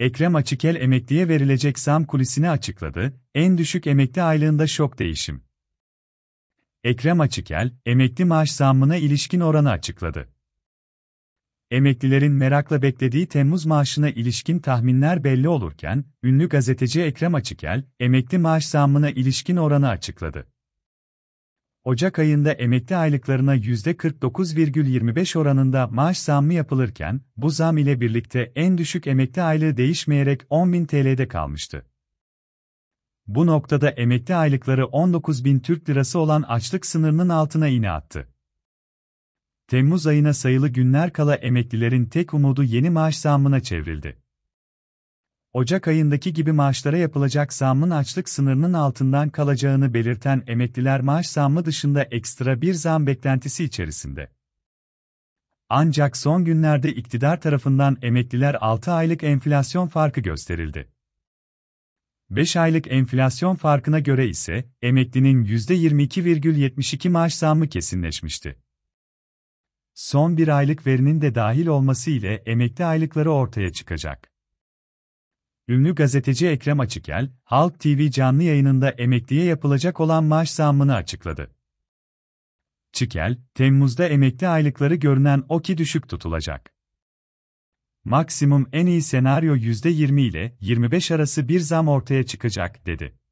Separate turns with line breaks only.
Ekrem Açıkel emekliye verilecek zam kulisini açıkladı, en düşük emekli aylığında şok değişim. Ekrem Açıkel, emekli maaş zammına ilişkin oranı açıkladı. Emeklilerin merakla beklediği Temmuz maaşına ilişkin tahminler belli olurken, ünlü gazeteci Ekrem Açıkel, emekli maaş zammına ilişkin oranı açıkladı. Ocak ayında emekli aylıklarına %49,25 oranında maaş zammı yapılırken, bu zam ile birlikte en düşük emekli aylığı değişmeyerek 10.000 TL'de kalmıştı. Bu noktada emekli aylıkları 19.000 Türk Lirası olan açlık sınırının altına ine attı. Temmuz ayına sayılı günler kala emeklilerin tek umudu yeni maaş zammına çevrildi. Ocak ayındaki gibi maaşlara yapılacak zammın açlık sınırının altından kalacağını belirten emekliler maaş zammı dışında ekstra bir zam beklentisi içerisinde. Ancak son günlerde iktidar tarafından emekliler 6 aylık enflasyon farkı gösterildi. 5 aylık enflasyon farkına göre ise emeklinin %22,72 maaş zammı kesinleşmişti. Son bir aylık verinin de dahil olması ile emekli aylıkları ortaya çıkacak. Ünlü gazeteci Ekrem Açıkel, Halk TV canlı yayınında emekliye yapılacak olan maaş zammını açıkladı. Çikel, Temmuz'da emekli aylıkları görünen o ki düşük tutulacak. Maksimum en iyi senaryo %20 ile 25 arası bir zam ortaya çıkacak, dedi.